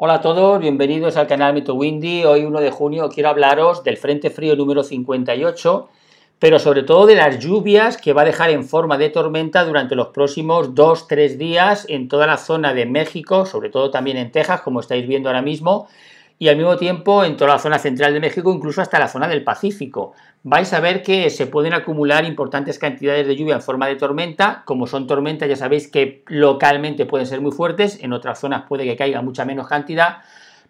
Hola a todos, bienvenidos al canal Mito Windy. Hoy 1 de junio quiero hablaros del Frente Frío número 58, pero sobre todo de las lluvias que va a dejar en forma de tormenta durante los próximos 2-3 días en toda la zona de México, sobre todo también en Texas, como estáis viendo ahora mismo, y al mismo tiempo en toda la zona central de México, incluso hasta la zona del Pacífico. Vais a ver que se pueden acumular importantes cantidades de lluvia en forma de tormenta, como son tormentas ya sabéis que localmente pueden ser muy fuertes, en otras zonas puede que caiga mucha menos cantidad,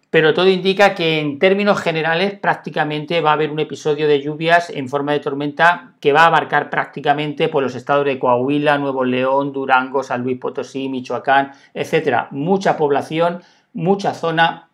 pero todo indica que en términos generales prácticamente va a haber un episodio de lluvias en forma de tormenta que va a abarcar prácticamente por pues, los estados de Coahuila, Nuevo León, Durango, San Luis Potosí, Michoacán, etcétera. Mucha población, mucha zona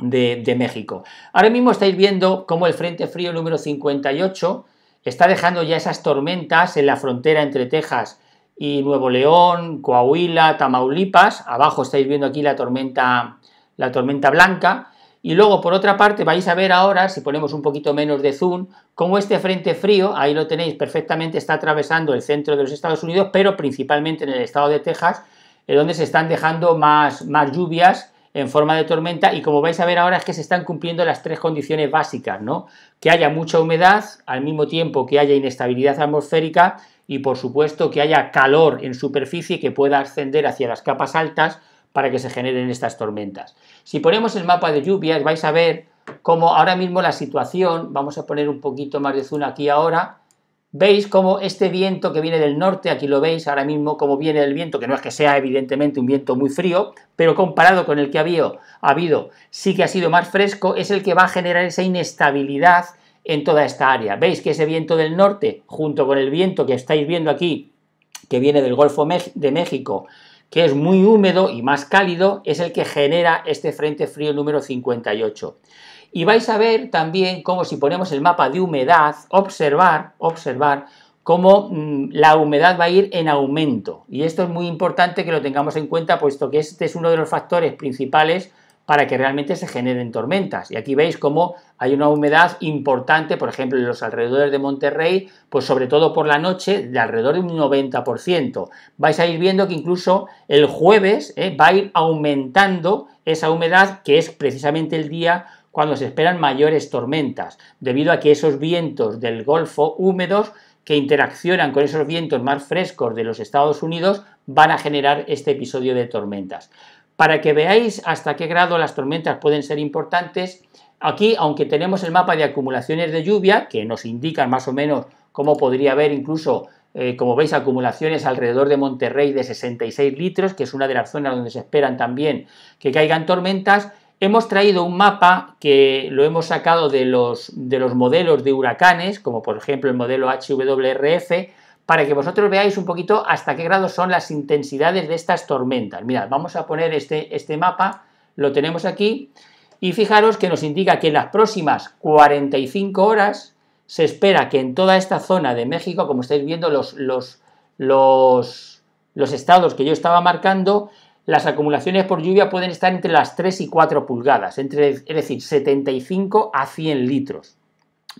de, México. Ahora mismo estáis viendo cómo el Frente Frío número 58 está dejando ya esas tormentas en la frontera entre Texas y Nuevo León, Coahuila, Tamaulipas. Abajo estáis viendo aquí la tormenta, la tormenta blanca. Y luego, por otra parte, vais a ver ahora, si ponemos un poquito menos de zoom, cómo este frente frío, ahí lo tenéis perfectamente, está atravesando el centro de los Estados Unidos, pero principalmente en el estado de Texas, donde se están dejando más, más lluvias en forma de tormenta y como vais a ver ahora es que se están cumpliendo las tres condiciones básicas, ¿no? Que haya mucha humedad, al mismo tiempo que haya inestabilidad atmosférica y por supuesto que haya calor en superficie que pueda ascender hacia las capas altas para que se generen estas tormentas. Si ponemos el mapa de lluvias vais a ver cómo ahora mismo la situación, vamos a poner un poquito más de zoom aquí ahora, Veis cómo este viento que viene del norte, aquí lo veis ahora mismo cómo viene el viento, que no es que sea evidentemente un viento muy frío, pero comparado con el que había, ha habido, sí que ha sido más fresco, es el que va a generar esa inestabilidad en toda esta área. Veis que ese viento del norte, junto con el viento que estáis viendo aquí, que viene del Golfo de México, que es muy húmedo y más cálido, es el que genera este frente frío número 58. Y vais a ver también cómo si ponemos el mapa de humedad, observar, observar cómo mm, la humedad va a ir en aumento. Y esto es muy importante que lo tengamos en cuenta, puesto que este es uno de los factores principales para que realmente se generen tormentas. Y aquí veis cómo hay una humedad importante, por ejemplo, en los alrededores de Monterrey, pues sobre todo por la noche, de alrededor de un 90%. Vais a ir viendo que incluso el jueves eh, va a ir aumentando esa humedad, que es precisamente el día cuando se esperan mayores tormentas, debido a que esos vientos del Golfo húmedos que interaccionan con esos vientos más frescos de los Estados Unidos van a generar este episodio de tormentas para que veáis hasta qué grado las tormentas pueden ser importantes. Aquí, aunque tenemos el mapa de acumulaciones de lluvia, que nos indica más o menos cómo podría haber incluso, eh, como veis, acumulaciones alrededor de Monterrey de 66 litros, que es una de las zonas donde se esperan también que caigan tormentas, hemos traído un mapa que lo hemos sacado de los, de los modelos de huracanes, como por ejemplo el modelo HWRF, para que vosotros veáis un poquito hasta qué grado son las intensidades de estas tormentas. Mirad, vamos a poner este, este mapa, lo tenemos aquí, y fijaros que nos indica que en las próximas 45 horas se espera que en toda esta zona de México, como estáis viendo, los, los, los, los estados que yo estaba marcando, las acumulaciones por lluvia pueden estar entre las 3 y 4 pulgadas, entre, es decir, 75 a 100 litros.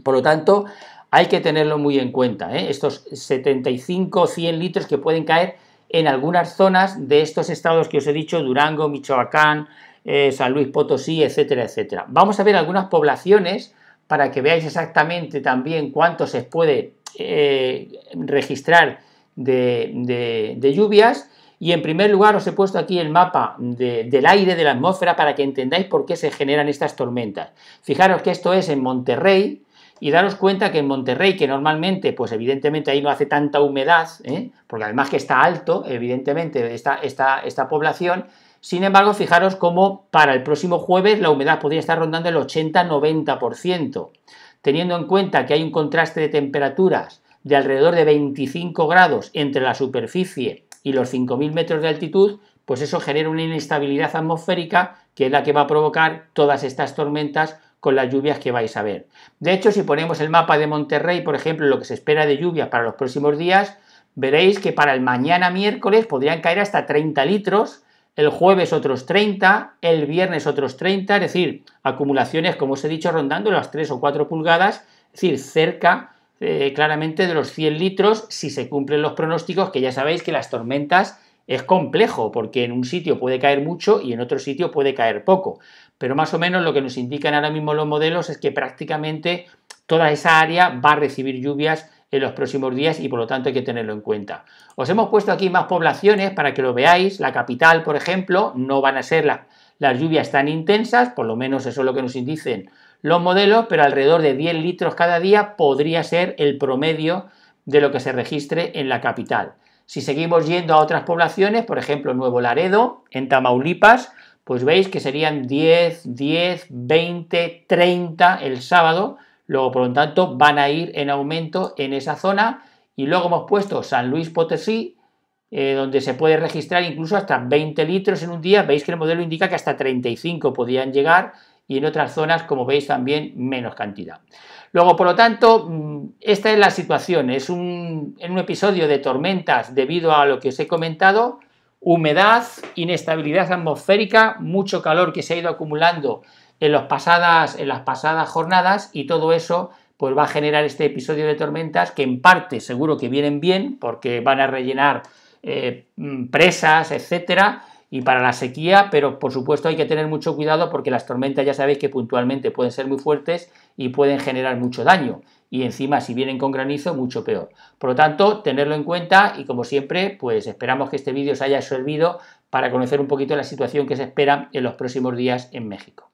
Por lo tanto, hay que tenerlo muy en cuenta, ¿eh? estos 75 100 litros que pueden caer en algunas zonas de estos estados que os he dicho, Durango, Michoacán, eh, San Luis Potosí, etcétera, etcétera. Vamos a ver algunas poblaciones para que veáis exactamente también cuánto se puede eh, registrar de, lluvias. Y en primer lugar os he puesto aquí el mapa del aire, de la atmósfera, para que entendáis por qué se generan estas tormentas. Fijaros que esto es en Monterrey, y daros cuenta que en Monterrey, que normalmente, pues evidentemente ahí no hace tanta humedad, ¿eh? porque además que está alto, evidentemente, esta, esta, esta población, sin embargo, fijaros cómo para el próximo jueves la humedad podría estar rondando el 80-90%, teniendo en cuenta que hay un contraste de temperaturas de alrededor de 25 grados entre la superficie y los 5.000 metros de altitud, pues eso genera una inestabilidad atmosférica que es la que va a provocar todas estas tormentas con las lluvias que vais a ver. De hecho, si ponemos el mapa de Monterrey, por ejemplo, lo que se espera de lluvias para los próximos días, veréis que para el mañana miércoles podrían caer hasta 30 litros, el jueves otros 30, el viernes otros 30, es decir, acumulaciones, como os he dicho, rondando las 3 o 4 pulgadas, es decir, cerca eh, claramente de los 100 litros si se cumplen los pronósticos, que ya sabéis que las tormentas es complejo, porque en un sitio puede caer mucho y en otro sitio puede caer poco pero más o menos lo que nos indican ahora mismo los modelos es que prácticamente toda esa área va a recibir lluvias en los próximos días y por lo tanto hay que tenerlo en cuenta. Os hemos puesto aquí más poblaciones para que lo veáis, la capital por ejemplo, no van a ser las lluvias tan intensas, por lo menos eso es lo que nos indicen los modelos, pero alrededor de 10 litros cada día podría ser el promedio de lo que se registre en la capital. Si seguimos yendo a otras poblaciones, por ejemplo Nuevo Laredo, en Tamaulipas, pues veis que serían 10, 10, 20, 30 el sábado, luego por lo tanto van a ir en aumento en esa zona y luego hemos puesto San Luis Potosí, eh, donde se puede registrar incluso hasta 20 litros en un día, veis que el modelo indica que hasta 35 podían llegar y en otras zonas, como veis, también menos cantidad. Luego, por lo tanto, mm, esta es la situación, es un, un episodio de tormentas debido a lo que os he comentado, humedad, inestabilidad atmosférica, mucho calor que se ha ido acumulando en, pasadas, en las pasadas jornadas y todo eso pues va a generar este episodio de tormentas que en parte seguro que vienen bien porque van a rellenar eh, mm, presas, etcétera, y para la sequía, pero por supuesto hay que tener mucho cuidado porque las tormentas ya sabéis que puntualmente pueden ser muy fuertes y pueden generar mucho daño y encima si vienen con granizo mucho peor. Por lo tanto, tenerlo en cuenta y como siempre, pues esperamos que este vídeo os haya servido para conocer un poquito la situación que se espera en los próximos días en México.